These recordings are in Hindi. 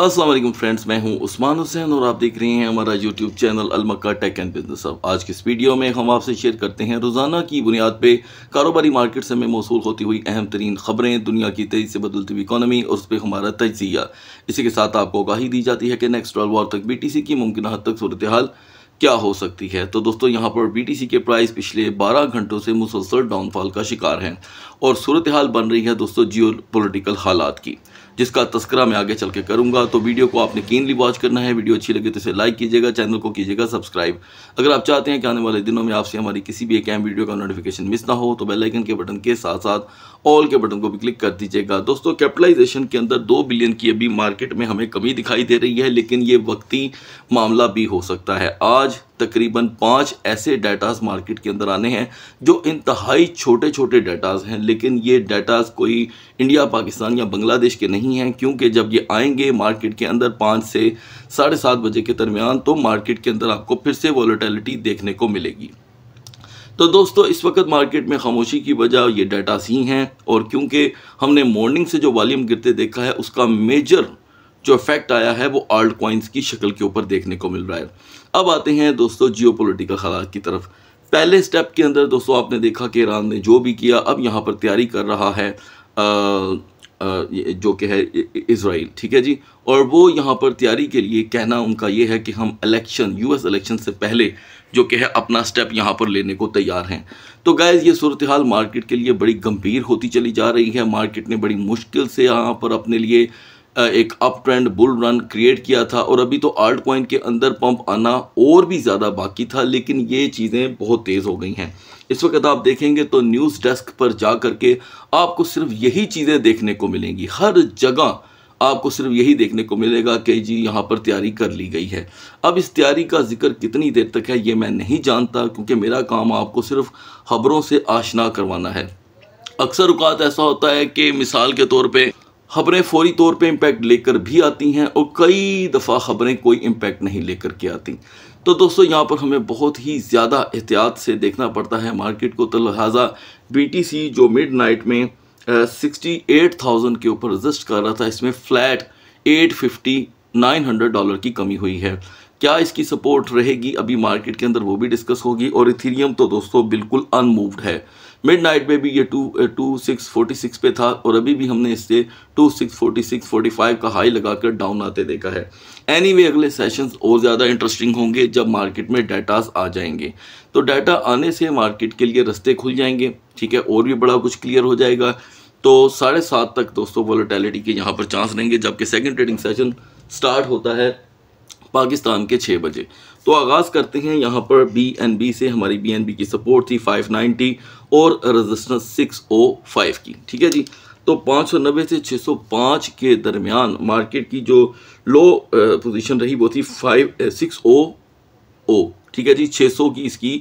असलम फ्रेंड्स मैं हूं उस्मान हुसैन और आप देख रहे हैं हमारा यूट्यूब चैनल अलमक्का टेक एंड बिजनेस अब आज के इस वीडियो में हम आपसे शेयर करते हैं रोज़ाना की बुनियाद पे कारोबारी मार्केट से में मौसू होती हुई अहम तरीन खबरें दुनिया की तेज़ी से बदलती हुई इकानमी और उस पर हमारा तजिया इसी के साथ आपको आगाही दी जाती है कि नेक्स्ट ट्वेल्व आवर तक बी टी सी की मुमकिन हद तक सूरत हाल क्या हो सकती है तो दोस्तों यहाँ पर बीटीसी के प्राइस पिछले 12 घंटों से मुसलसल डाउनफॉल का शिकार हैं और सूरत हाल बन रही है दोस्तों जियो पोलिटिकल हालात की जिसका तस्करा मैं आगे चल के करूँगा तो वीडियो को आपने कीनली वॉच करना है वीडियो अच्छी लगे तो इसे लाइक कीजिएगा चैनल को कीजिएगा सब्सक्राइब अगर आप चाहते हैं कि आने वाले दिनों में आपसे हमारी किसी भी एक अहम वीडियो का नोटिफिकेशन मिस ना हो तो बेलाइकन के बटन के साथ साथ ऑल के बटन को भी क्लिक कर दीजिएगा दोस्तों कैपिटलाइजेशन के अंदर दो बिलियन की अभी मार्केट में हमें कमी दिखाई दे रही है लेकिन ये वक्ती मामला भी हो सकता है आज तकरीबन पाँच ऐसे डाटाज मार्केट के अंदर आने हैं जो इंतहाई छोटे छोटे डाटाज हैं लेकिन ये डाटाज कोई इंडिया पाकिस्तान या बांग्लादेश के नहीं हैं क्योंकि जब ये आएंगे मार्केट के अंदर पाँच से साढ़े सात बजे के दरमियान तो मार्केट के अंदर आपको फिर से वॉलीटेलिटी देखने को मिलेगी तो दोस्तों इस वक्त मार्केट में खामोशी की वजह ये डाटाज ही हैं और क्योंकि हमने मॉर्निंग से जो वॉल्यूम गिरते देखा है उसका मेजर जो इफेक्ट आया है वो आल्ट कॉइन्स की शक्ल के ऊपर देखने को मिल रहा है अब आते हैं दोस्तों जियो पोलिटिकल हालात की तरफ पहले स्टेप के अंदर दोस्तों आपने देखा कि ईरान ने जो भी किया अब यहाँ पर तैयारी कर रहा है आ, जो कि है इसराइल ठीक है जी और वो यहाँ पर तैयारी के लिए कहना उनका ये है कि हम इलेक्शन यूएस इलेक्शन से पहले जो कि है अपना स्टेप यहाँ पर लेने को तैयार हैं तो गैज़ ये सूरत हाल मार्केट के लिए बड़ी गंभीर होती चली जा रही है मार्केट ने बड़ी मुश्किल से यहाँ पर अपने लिए एक up trend bull run create किया था और अभी तो आर्ट कॉइन के अंदर पंप आना और भी ज़्यादा बाकी था लेकिन ये चीज़ें बहुत तेज़ हो गई हैं इस वक्त आप देखेंगे तो न्यूज़ डेस्क पर जा करके आपको सिर्फ यही चीज़ें देखने को मिलेंगी हर जगह आपको सिर्फ यही देखने को मिलेगा कि जी यहाँ पर तैयारी कर ली गई है अब इस तैयारी का जिक्र कितनी देर तक है ये मैं नहीं जानता क्योंकि मेरा काम आपको सिर्फ खबरों से आशना करवाना है अक्सर उकात ऐसा होता है कि मिसाल के तौर पर खबरें फौरी तौर पे इम्पैक्ट लेकर भी आती हैं और कई दफ़ा ख़बरें कोई इम्पैक्ट नहीं लेकर के आती तो दोस्तों यहाँ पर हमें बहुत ही ज़्यादा एहतियात से देखना पड़ता है मार्केट को तो लिहाजा सी जो मिड नाइट में सिक्सटी एट थाउजेंड के ऊपर रजिस्ट कर रहा था इसमें flat eight fifty nine hundred dollar की कमी हुई है क्या इसकी सपोर्ट रहेगी अभी मार्केट के अंदर वो भी डिस्कस होगी और इथीरियम तो दोस्तों बिल्कुल अनमूव्ड है मिड नाइट में भी ये two two six forty six पे था और अभी भी हमने इससे two six forty six forty five का हाई लगाकर डाउन आते देखा है एनी anyway, अगले सेशंस और ज़्यादा इंटरेस्टिंग होंगे जब मार्केट में डाटास आ जाएंगे तो डाटा आने से मार्केट के लिए रस्ते खुल जाएंगे ठीक है और भी बड़ा कुछ क्लियर हो जाएगा तो साढ़े सात तक दोस्तों वॉलेटिलिटी के यहाँ पर चांस रहेंगे जबकि सेकेंड ट्रेडिंग सेशन स्टार्ट होता है पाकिस्तान के छः बजे तो आगाज़ करते हैं यहाँ पर बी एन बी से हमारी बी एन बी की सपोर्ट थी 590 और रजिस्टेंस 605 की ठीक है जी तो 590 से 605 के दरमियान मार्केट की जो लो पोजीशन रही वो थी फाइव सिक्स ओ ओ ठीक है जी 600 की इसकी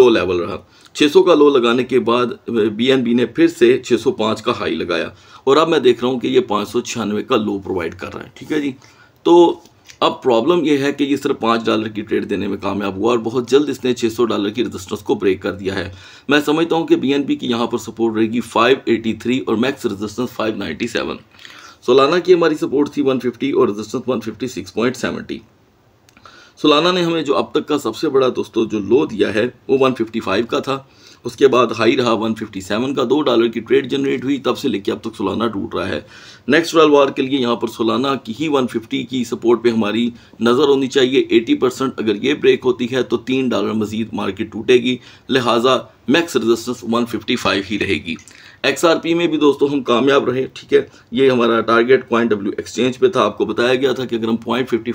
लो लेवल रहा 600 का लो लगाने के बाद बी ने फिर से 605 का हाई लगाया और अब मैं देख रहा हूँ कि ये पाँच का लो प्रोवाइड कर रहा है ठीक है जी तो अब प्रॉब्लम यह है कि ये सिर्फ पाँच डॉलर की ट्रेड देने में कामयाब हुआ और बहुत जल्द इसने 600 डॉलर की रजिस्टेंस को ब्रेक कर दिया है मैं समझता हूँ कि बीएनबी की यहाँ पर सपोर्ट रहेगी 583 और मैक्स रजिस्टेंस 597 सोलाना की हमारी सपोर्ट थी 150 और रजिस्टेंस 156.70 सोलाना ने हमें जो अब तक का सबसे बड़ा दोस्तों जो लो दिया है वो वन का था उसके बाद हाई रहा 157 का दो डॉलर की ट्रेड जनरेट हुई तब से लेके अब तक सोलाना टूट रहा है नेक्स्ट वर्ल्ड वार के लिए यहाँ पर सोलाना की ही 150 की सपोर्ट पे हमारी नज़र होनी चाहिए 80 परसेंट अगर ये ब्रेक होती है तो तीन डॉलर मजीद मार्केट टूटेगी लिहाजा मैक्स फिफ्टी फाइव ही रहेगी एक्सआरपी में भी दोस्तों हम कामयाब रहे ठीक है ये हमारा टारगेट पॉइंट डब्ल्यू एक्सचेंज पर था आपको बताया गया था कि अगर हम पॉइंट फिफ्टी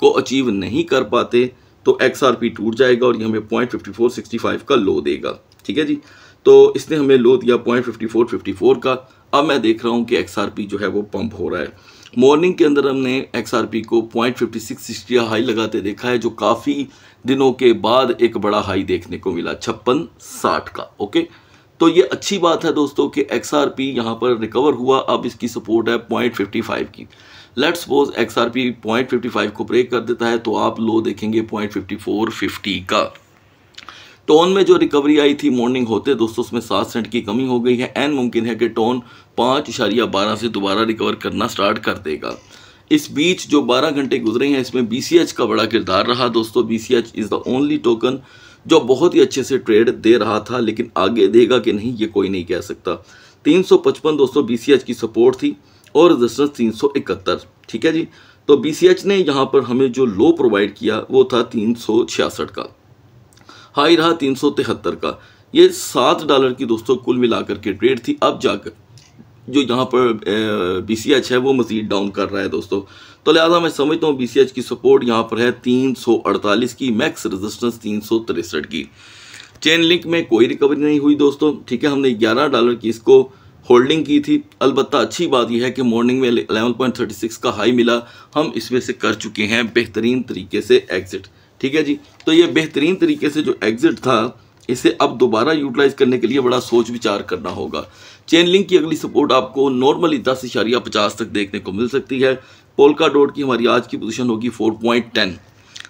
को अचीव नहीं कर पाते तो एक्स आर पी टूट जाएगा और ये हमें point fifty four sixty five का लो देगा ठीक है जी तो इसने हमें लो दिया point fifty four fifty four का अब मैं देख रहा हूँ कि एक्स आर पी जो है वो पंप हो रहा है मॉर्निंग के अंदर हमने एक्स आर पी को point fifty six sixty high लगाते देखा है जो काफ़ी दिनों के बाद एक बड़ा हाई देखने को मिला छप्पन साठ का ओके तो ये अच्छी बात है दोस्तों कि एक्स आर पी यहाँ पर रिकवर हुआ अब इसकी सपोर्ट है पॉइंट फिफ्टी फाइव की let suppose X R P point fifty five को ब्रेक कर देता है तो आप लो देखेंगे पॉइंट फिफ्टी फोर फिफ्टी का टोन में जो रिकवरी आई थी मॉर्निंग होते दोस्तों उसमें सात सेंट की कमी हो गई है एंड मुमकिन है कि टोन पाँच इशारिया बारह से दोबारा रिकवर करना स्टार्ट कर देगा इस बीच जो बारह घंटे गुजरे हैं इसमें बी का बड़ा किरदार रहा दोस्तों B is the only token जो बहुत ही अच्छे से ट्रेड दे रहा था लेकिन आगे देगा कि नहीं ये कोई नहीं कह सकता पचपन दोस्तों बी की सपोर्ट थी और रजिस्टर तीन सौ इकहत्तर ठीक है जी तो बी ने यहाँ पर हमें जो लो प्रोवाइड किया वो था तीन सौ छियासठ का हाई रहा तीन सौ तिहत्तर का ये सात डॉलर की दोस्तों कुल मिलाकर के ट्रेड थी अब जाकर जो यहाँ पर बी सी एच है वो मज़ीद डाउन कर रहा है दोस्तों तो लिहाजा मैं समझता हूँ बी सी एच की सपोर्ट यहाँ पर है तीन सौ अड़तालीस की मैक्स रेजिस्टेंस तीन सौ तिरसठ की चेन लिंक में कोई रिकवरी नहीं हुई दोस्तों ठीक है हमने ग्यारह डॉलर की इसको होल्डिंग की थी अलबत्त अच्छी बात यह है कि मॉर्निंग में 11.36 का हाई मिला हम इसमें से कर चुके हैं बेहतरीन तरीके से एग्ज़िट ठीक है जी तो ये बेहतरीन तरीके से जो एग्ज़िट था इसे अब दोबारा यूटिलाइज करने के लिए बड़ा सोच विचार करना होगा चेन लिंक की अगली सपोर्ट आपको नॉर्मली दस इशारिया पचास तक देखने को मिल सकती है पोलका डॉट की हमारी आज की पोजीशन होगी four point ten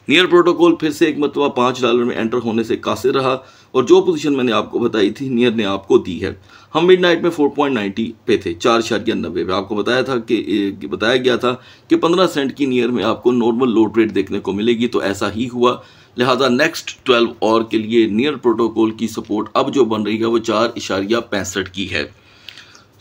near protocol फिर से एक मतबा पाँच डॉलर में एंटर होने से कासिर रहा और जो पोजीशन मैंने आपको बताई थी नियर ने आपको दी है हम मिड नाइट में 4.90 पे थे चार इशारिया नब्बे पे आपको बताया था कि बताया गया था कि 15 सेंट की नियर में आपको नॉर्मल लो ट्रेड देखने को मिलेगी तो ऐसा ही हुआ लिहाजा नेक्स्ट ट्वेल्व और के लिए नियर प्रोटोकॉल की सपोर्ट अब जो बन रही है वो चार इशारिया पैंसठ की है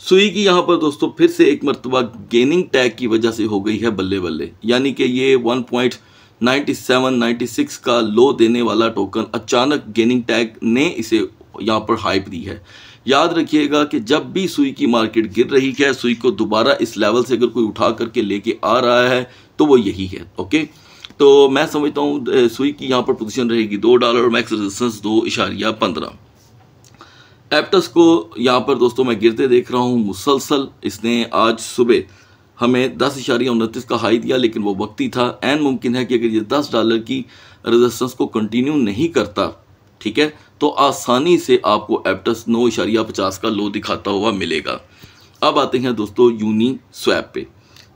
सुई की यहाँ पर दोस्तों फिर से एक मरतबा गेनिंग टैग की वजह से हो गई है बल्ले बल्ले यानी कि ये वन पॉइंट 97, 96 का लो देने वाला टोकन अचानक गेनिंग टैग ने इसे यहाँ पर हाइप दी है याद रखिएगा कि जब भी सुई की मार्केट गिर रही है सुई को दोबारा इस लेवल से अगर कोई उठा करके लेके आ रहा है तो वो यही है ओके तो मैं समझता हूँ सुई की यहाँ पर पोजीशन रहेगी दो डॉलर मैक्स रेजिस्टेंस दो इशारिया पंद्रह एप्टस को यहाँ पर दोस्तों मैं गिरते देख रहा हूँ मुसलसल इसने आज सुबह हमें दस इशारिया उनतीस का हाई दिया लेकिन वो वक्ती था एन मुमकिन है कि अगर ये दस डॉलर की रेजिस्टेंस को कंटिन्यू नहीं करता ठीक है तो आसानी से आपको एप्टस नौ इशारिया पचास का लो दिखाता हुआ मिलेगा अब आते हैं दोस्तों यूनी स्वैप पे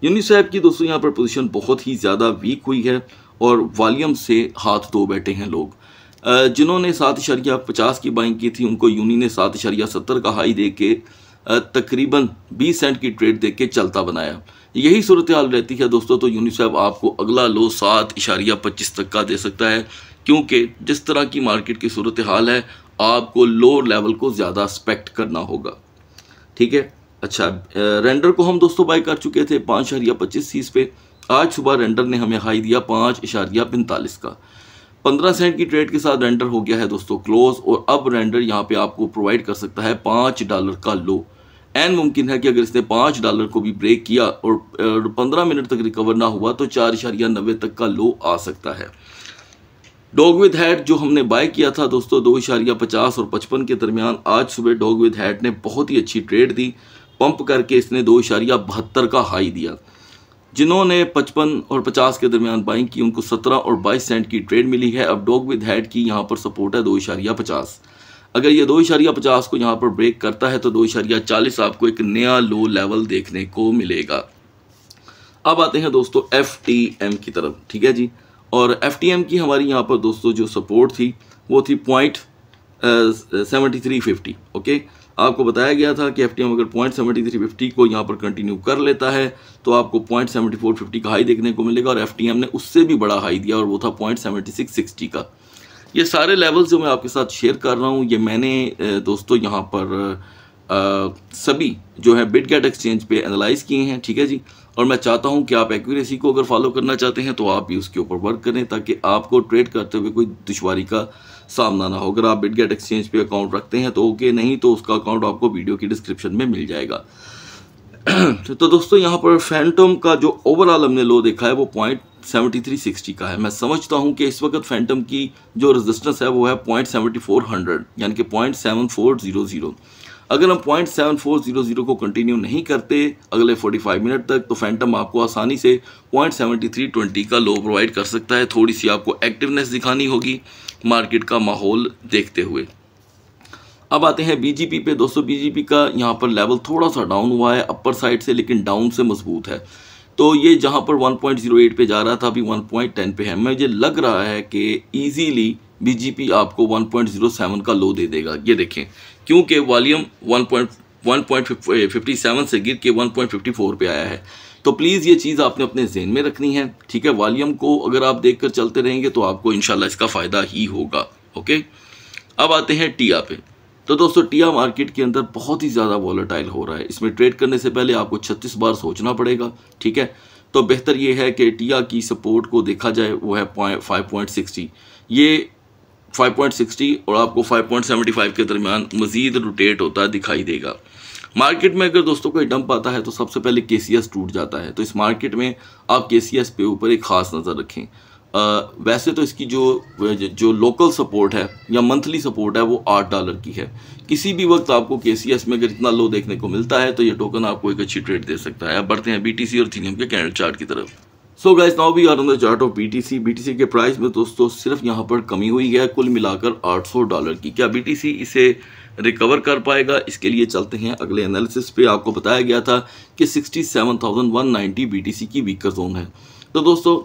यूनी स्वैप की दोस्तों यहाँ पर पोजिशन बहुत ही ज़्यादा वीक हुई है और वॉलीम से हाथ धो बैठे हैं लोग जिन्होंने सात इशारिया पचास की बाइंग की थी उनको यूनी ने सात इशारिया सत्तर का हाई दे के तकरीबन 20 सेंट की ट्रेड देख के चलता बनाया यही सूरत हाल रहती है दोस्तों तो यूनिसेफ आपको अगला लो सात इशारिया पच्चीस तक का दे सकता है क्योंकि जिस तरह की मार्केट की सूरत हाल है आपको लोअर लेवल को ज़्यादा एक्सपेक्ट करना होगा ठीक है अच्छा रेंडर को हम दोस्तों बाई कर चुके थे पाँच इशारिया पच्चीस फीस पे आज सुबह रेंडर ने हमें हाई दिया पाँच इशारिया पैंतालीस का पंद्रह सेंट की ट्रेड के साथ रेंडर हो गया है दोस्तों क्लोज और अब रेंडर यहाँ पे आपको प्रोवाइड कर सकता है पाँच डॉलर का लो एन मुमकिन है कि अगर इसने पाँच डॉलर को भी ब्रेक किया और पंद्रह मिनट तक रिकवर ना हुआ तो चार इशारिया नब्बे तक का लो आ सकता है डॉग विद हैट जो हमने बाय किया था दोस्तों दो इशारिया पचास और पचपन के दरमियान आज सुबह डॉग विद हैट ने बहुत ही अच्छी ट्रेड दी पंप करके इसने दो इशारिया बहत्तर का हाई दिया जिन्होंने 55 और 50 के दरमियान बाइंग की उनको 17 और 22 सेंट की ट्रेड मिली है अब डॉग विद हेड की यहाँ पर सपोर्ट है दो इशारिया पचास अगर ये दो इशारिया पचास को यहाँ पर ब्रेक करता है तो दो इशारिया चालीस आपको एक नया लो लेवल देखने को मिलेगा अब आते हैं दोस्तों एफ टी एम की तरफ ठीक है जी और एफ टी एम की हमारी यहाँ पर दोस्तों जो सपोर्ट थी वो थी point seventy three fifty okay आपको बताया गया था कि एफ अगर पॉइंट सेवेंटी थ्री फिफ्टी को यहाँ पर कंटिन्यू कर लेता है तो आपको पॉइंट सेवेंटी फोर फिफ्टी का हाई देखने को मिलेगा और एफ ने उससे भी बड़ा हाई दिया और वो था पॉइंट सेवेंटी सिक्स सिक्सटी का ये सारे लेवल्स जो मैं आपके साथ शेयर कर रहा हूँ ये मैंने दोस्तों यहाँ पर आ, सभी जो है बिट गेट एक्सचेंज पे एनालाइज किए हैं ठीक है जी और मैं चाहता हूँ कि आप एक्यूरेसी को अगर फॉलो करना चाहते हैं तो आप भी उसके ऊपर वर्क करें ताकि आपको ट्रेड करते हुए कोई दुशारी का सामना ना हो अगर आप बिटगेट एक्सचेंज पे अकाउंट रखते हैं तो ओके नहीं तो उसका अकाउंट आपको वीडियो की डिस्क्रिप्शन में मिल जाएगा तो दोस्तों यहाँ पर फैंटम का जो ओवरऑल हमने लो देखा है वो पॉइंट सेवेंटी थ्री सिक्सटी का है मैं समझता हूँ कि इस वक्त फैंटम की जो रेजिस्टेंस है वो है पॉइंट सेवेंटी फोर हंड्रेड यानी कि point seven four zero zero अगर हम point seven four zero zero को कंटिन्यू नहीं करते अगले फोर्टी फाइव मिनट तक तो फैंटम आपको आसानी से पॉइंट सेवेंटी थ्री ट्वेंटी का लो प्रोवाइड कर सकता है थोड़ी सी आपको एक्टिवनेस दिखानी होगी मार्केट का माहौल देखते हुए अब आते हैं बीजीपी पे दोस्तों बीजीपी का यहाँ पर लेवल थोड़ा सा डाउन हुआ है अपर साइड से लेकिन डाउन से मजबूत है तो ये जहाँ पर 1.08 पे जा रहा था अभी 1.10 पे है मुझे लग रहा है कि इजीली बीजीपी आपको 1.07 का लो दे देगा ये देखें क्योंकि वॉल्यूम सेवन से गिर के 1.54 पे आया है तो प्लीज़ ये चीज़ आपने अपने जहन में रखनी है ठीक है वॉलीम को अगर आप देख कर चलते रहेंगे तो आपको इन इसका फ़ायदा ही होगा ओके अब आते हैं टिया पे तो दोस्तों टिया मार्केट के अंदर बहुत ही ज़्यादा वॉलेटाइल हो रहा है इसमें ट्रेड करने से पहले आपको 36 बार सोचना पड़ेगा ठीक है तो बेहतर ये है कि टिया की सपोर्ट को देखा जाए वो है फाइव पॉइंट सिक्सटी ये 5.60 और आपको 5.75 के दरमियान मज़ीद रोटेट होता दिखाई देगा मार्केट में अगर दोस्तों कोई डंप आता है तो सबसे पहले के टूट जाता है तो इस मार्केट में आप के पे ऊपर एक ख़ास नज़र रखें आ, वैसे तो इसकी जो जो लोकल सपोर्ट है या मंथली सपोर्ट है वो आठ डॉलर की है किसी भी वक्त आपको के में अगर इतना लो देखने को मिलता है तो ये टोकन आपको एक अच्छी ट्रेड दे सकता है अब बढ़ते हैं बी और थीनियम के कैंडल चार्ट की तरफ so guys now we are on the chart of BTC BTC के प्राइस में दोस्तों सिर्फ यहाँ पर कमी हुई है कुल मिलाकर 800 डॉलर की क्या बीटीसी इसे रिकवर कर पाएगा इसके लिए चलते हैं अगले एनालिसिस पे आपको बताया गया था कि 67,190 बीटीसी की वीकर जोन है तो दोस्तों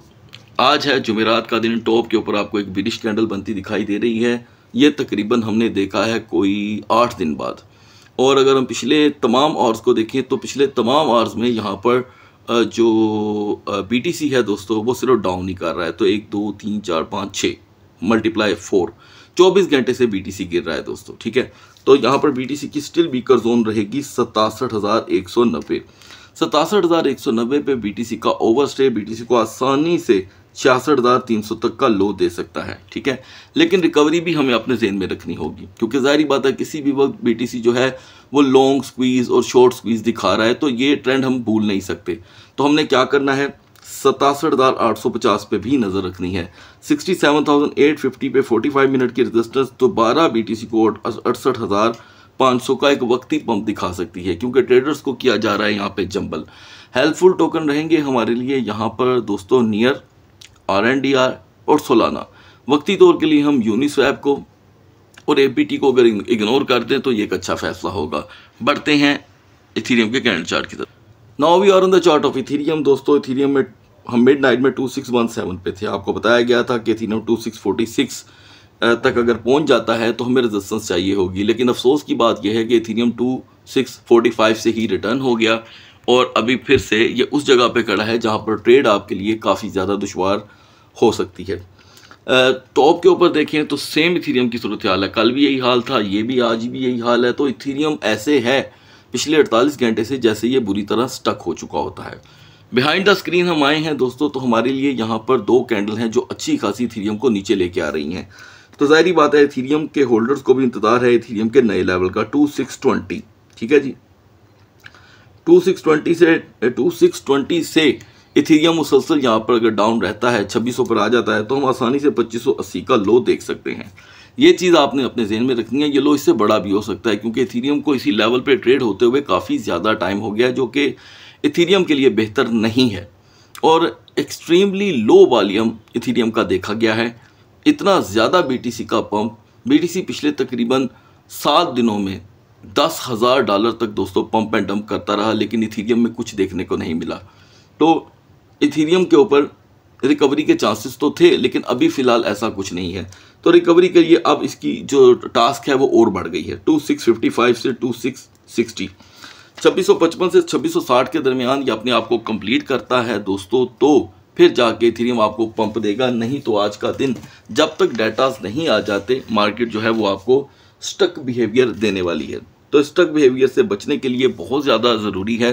आज है जुमेरात का दिन टॉप के ऊपर आपको एक ब्रिटिश कैंडल बनती दिखाई दे रही है ये तकरीबन हमने देखा है कोई आठ दिन बाद और अगर हम पिछले तमाम आवर्स को देखें तो पिछले तमाम आवर्स में यहाँ पर जो बी है दोस्तों वो सिर्फ डाउन ही कर रहा है तो एक दो तीन चार पाँच छः मल्टीप्लाई फोर चौबीस घंटे से बी गिर रहा है दोस्तों ठीक है तो यहाँ पर बी की स्टिल बीकर जोन रहेगी सतासठ हज़ार एक सौ नब्बे सतासठ हज़ार एक सौ नब्बे टी सी का टी सी को आसानी से छियासठ हज़ार तीन सौ तक का लो दे सकता है ठीक है लेकिन रिकवरी भी हमें अपने जेन में रखनी होगी क्योंकि जाहिर बात है किसी भी वक्त बीटीसी जो है वो लॉन्ग स्क्वीज़ और शॉर्ट स्क्वीज़ दिखा रहा है तो ये ट्रेंड हम भूल नहीं सकते तो हमने क्या करना है सतासठ हज़ार आठ सौ पचास पे भी नज़र रखनी है sixty seven thousand eight fifty पे फोर्टी फाइव मिनट की रजिस्टेंस तो बारह बी टी सी को अड़सठ हज़ार पाँच सौ का एक वक्ती पंप दिखा सकती है क्योंकि ट्रेडर्स को किया जा रहा है यहाँ पे जंबल हेल्पफुल टोकन रहेंगे हमारे लिए यहाँ पर दोस्तों NEAR R N D R और सोलाना वक्ती तौर के लिए हम यूनिस्वैप को और ए को अगर इग्नोर कर दें तो ये एक अच्छा फैसला होगा बढ़ते हैं इथीरियम के कैंड चार्ट की तरफ now we are on the chart of Ethereum दोस्तों इथीरियम में हम मिड नाइट में टू सिक्स वन सेवन पे थे आपको बताया गया था कि इथीरियम सिक्स तक अगर पहुंच जाता है तो हमें रेजिस्टेंस चाहिए होगी लेकिन अफसोस की बात यह है कि इथीरियम फाइव से ही रिटर्न हो गया और अभी फिर से ये उस जगह पे खड़ा है जहाँ पर ट्रेड आपके लिए काफ़ी ज़्यादा दुशवार हो सकती है टॉप के ऊपर देखें तो सेम इथीरियम की सूरत हाल है कल भी यही हाल था ये भी आज भी यही हाल है तो इथीरियम ऐसे है पिछले 48 घंटे से जैसे ये बुरी तरह स्टक हो चुका होता है बिहाइंड द स्क्रीन हम आए हैं दोस्तों तो हमारे लिए यहाँ पर दो कैंडल हैं जो अच्छी खासी थीरियम को नीचे लेके आ रही हैं तो जाहिर बात है इथीरियम के होल्डर्स को भी इंतजार है इथीरियम के नए लेवल का टू सिक्स ट्वेंटी ठीक है जी टू सिक्स ट्वेंटी से टू सिक्स ट्वेंटी से इथीरियम मुसलसल यहाँ पर अगर डाउन रहता है छब्बीस पर आ जाता है तो हम आसानी से पच्चीस सौ अस्सी का लो देख सकते हैं ये चीज़ आपने अपने जहन में रखनी है ये लो इससे बड़ा भी हो सकता है क्योंकि इथीरियम को इसी लेवल पर ट्रेड होते हुए काफ़ी ज़्यादा टाइम हो गया जो कि इथीरियम के लिए बेहतर नहीं है और एक्सट्रीमली लो वॉलीम इथीरियम का देखा गया है इतना ज़्यादा सी का टी सी पिछले तकरीबन सात दिनों में दस हज़ार डॉलर तक दोस्तों पंप एंड डंप करता रहा लेकिन इथीरियम में कुछ देखने को नहीं मिला तो इथीरियम के ऊपर रिकवरी के चांसेस तो थे लेकिन अभी फ़िलहाल ऐसा कुछ नहीं है तो रिकवरी के लिए अब इसकी जो टास्क है वो और बढ़ गई है टू सिक्स फिफ्टी फाइव से टू सिक्स सिक्सटी छब्बीस सौ पचपन से छब्बीस सौ साठ के दरमियान ये अपने आप को कंप्लीट करता है दोस्तों तो फिर जाके इथेरियम आपको पंप देगा नहीं तो आज का दिन जब तक डाटास नहीं आ जाते मार्केट जो है वो आपको स्टक बिहेवियर देने वाली है तो स्टक बिहेवियर से बचने के लिए बहुत ज़्यादा ज़रूरी है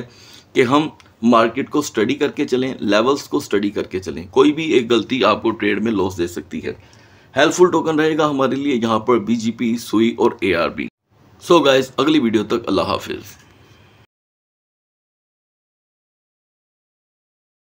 कि हम मार्केट को स्टडी करके चलें लेवल्स को स्टडी करके चलें कोई भी एक गलती आपको ट्रेड में लॉस दे सकती है हेल्पफुल टोकन रहेगा हमारे लिए यहाँ पर बीजेपी सुई और एआरबी सो so गाइस अगली वीडियो तक अल्लाह हाफिज़